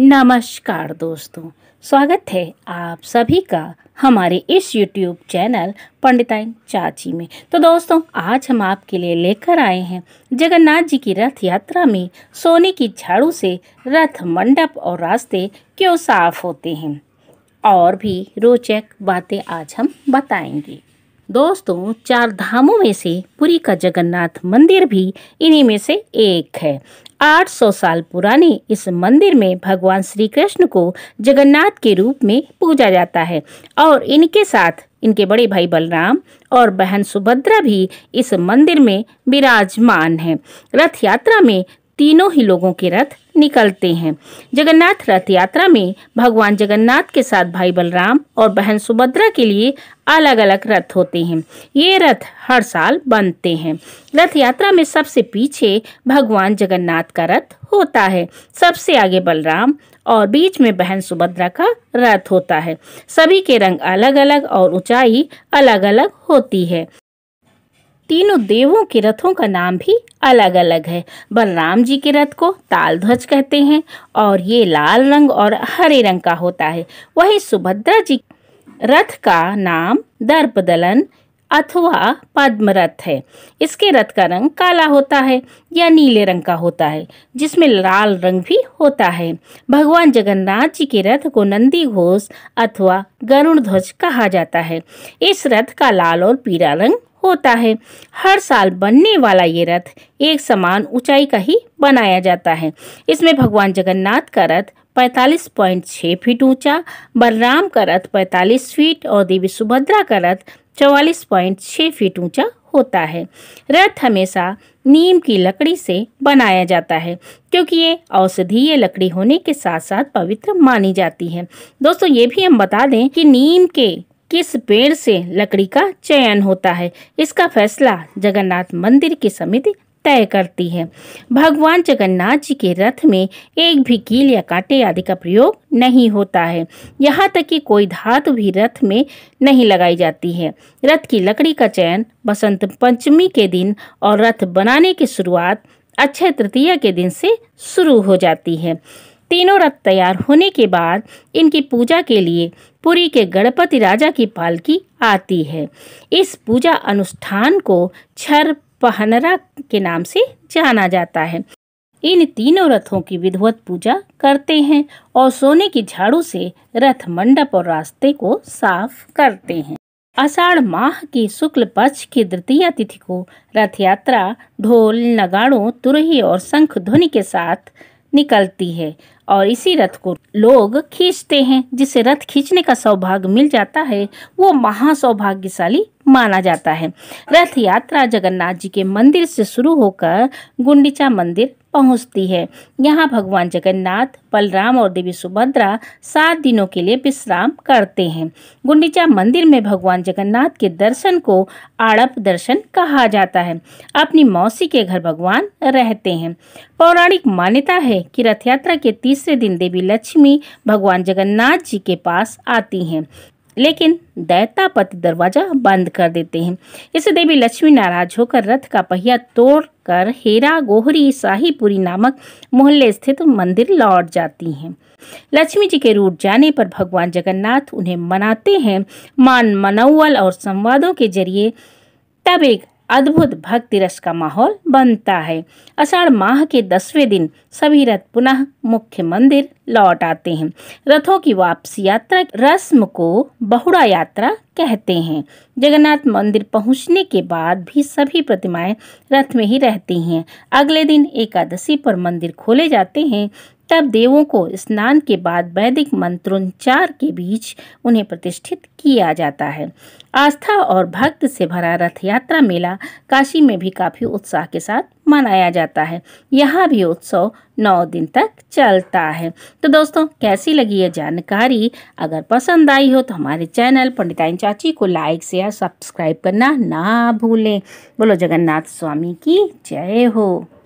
नमस्कार दोस्तों स्वागत है आप सभी का हमारे इस यूट्यूब चैनल पंडिताइन चाची में तो दोस्तों आज हम आपके लिए लेकर आए हैं जगन्नाथ जी की रथ यात्रा में सोने की झाड़ू से रथ मंडप और रास्ते क्यों साफ होते हैं और भी रोचक बातें आज हम बताएंगे दोस्तों चार धामों में से पुरी का जगन्नाथ मंदिर भी इन्हीं में से एक है 800 साल पुराने इस मंदिर में भगवान श्री कृष्ण को जगन्नाथ के रूप में पूजा जाता है और इनके साथ इनके बड़े भाई बलराम और बहन सुभद्रा भी इस मंदिर में विराजमान हैं रथ यात्रा में तीनों ही लोगों के रथ निकलते हैं जगन्नाथ रथ यात्रा में भगवान जगन्नाथ के साथ भाई बलराम और बहन सुभद्रा के लिए अलग अलग रथ होते हैं ये रथ हर साल बनते हैं रथ यात्रा में सबसे पीछे भगवान जगन्नाथ का रथ होता है सबसे आगे बलराम और बीच में बहन सुभद्रा का रथ होता है सभी के रंग अलग अलग और ऊंचाई अलग अलग होती है तीनों देवों के रथों का नाम भी अलग अलग है बलराम जी के रथ को ताल ध्वज कहते हैं और ये लाल रंग और हरे रंग का होता है वही सुभद्रा जी रथ का नाम दर्प दलन अथवा पद्मरथ है इसके रथ का रंग काला होता है या नीले रंग का होता है जिसमें लाल रंग भी होता है भगवान जगन्नाथ जी के रथ को नंदी घोष अथवा गरुण ध्वज कहा जाता है इस रथ का लाल और पीला रंग होता है हर साल बनने वाला ये रथ एक समान ऊंचाई का ही बनाया जाता है इसमें भगवान जगन्नाथ का रथ 45.6 फीट ऊंचा बलराम का रथ 45 फीट और देवी सुभद्रा का रथ 44.6 फीट ऊंचा होता है रथ हमेशा नीम की लकड़ी से बनाया जाता है क्योंकि ये औषधीय लकड़ी होने के साथ साथ पवित्र मानी जाती है दोस्तों ये भी हम बता दें कि नीम के किस पेड़ से लकड़ी का चयन होता है इसका फैसला जगन्नाथ मंदिर की समिति तय करती है भगवान जगन्नाथ जी के रथ में एक भी कील या कांटे आदि का प्रयोग नहीं होता है यहाँ तक कि कोई धातु भी रथ में नहीं लगाई जाती है रथ की लकड़ी का चयन बसंत पंचमी के दिन और रथ बनाने की शुरुआत अक्षय तृतीया के दिन से शुरू हो जाती है तीनों रथ तैयार होने के बाद इनकी पूजा के लिए पुरी के गणपति राजा की पालकी आती है इस पूजा अनुष्ठान को छर पहनरा के नाम से जाना जाता है इन तीनों रथों की विधवत पूजा करते हैं और सोने की झाड़ू से रथ मंडप और रास्ते को साफ करते हैं आषाढ़ माह की शुक्ल पक्ष की द्वितीय तिथि को रथ यात्रा ढोल नगाड़ों तुरही और शंख ध्वनि के साथ निकलती है और इसी रथ को लोग खींचते हैं जिसे रथ खींचने का सौभाग्य मिल जाता है वो महा सौभाग्यशाली माना जाता है रथ यात्रा जगन्नाथ जी के मंदिर से शुरू होकर गुंडीचा मंदिर पहुंचती है यहाँ भगवान जगन्नाथ बलराम और देवी सुभद्रा सात दिनों के लिए विश्राम करते हैं गुंडीचा मंदिर में भगवान जगन्नाथ के दर्शन को आड़प दर्शन कहा जाता है अपनी मौसी के घर भगवान रहते हैं पौराणिक मान्यता है कि रथ यात्रा के तीसरे दिन देवी लक्ष्मी भगवान जगन्नाथ जी के पास आती हैं लेकिन दैतापति दरवाजा बंद कर देते हैं इससे देवी लक्ष्मी नाराज होकर रथ का पहिया तोड़ कर हेरा गोहरी शाहीपुरी नामक मोहल्ले स्थित मंदिर लौट जाती हैं लक्ष्मी जी के रूट जाने पर भगवान जगन्नाथ उन्हें मनाते हैं मान मनौवल और संवादों के जरिए तब एक अद्भुत भक्ति रस का माहौल बनता है अषाढ़ माह के दसवें दिन सभी रथ पुनः मुख्य मंदिर लौट आते हैं रथों की वापसी यात्रा रस्म को बहुड़ा यात्रा कहते हैं जगन्नाथ मंदिर पहुंचने के बाद भी सभी प्रतिमाएं रथ में ही रहती हैं अगले दिन एकादशी पर मंदिर खोले जाते हैं तब देवों को स्नान के बाद वैदिक मंत्रोच्चार के बीच उन्हें प्रतिष्ठित किया जाता है आस्था और भक्त से भरा रथ यात्रा मेला काशी में भी काफ़ी उत्साह के साथ मनाया जाता है यहाँ भी उत्सव नौ दिन तक चलता है तो दोस्तों कैसी लगी ये जानकारी अगर पसंद आई हो तो हमारे चैनल पंडिताइन चाची को लाइक शेयर सब्सक्राइब करना ना भूलें बोलो जगन्नाथ स्वामी की जय हो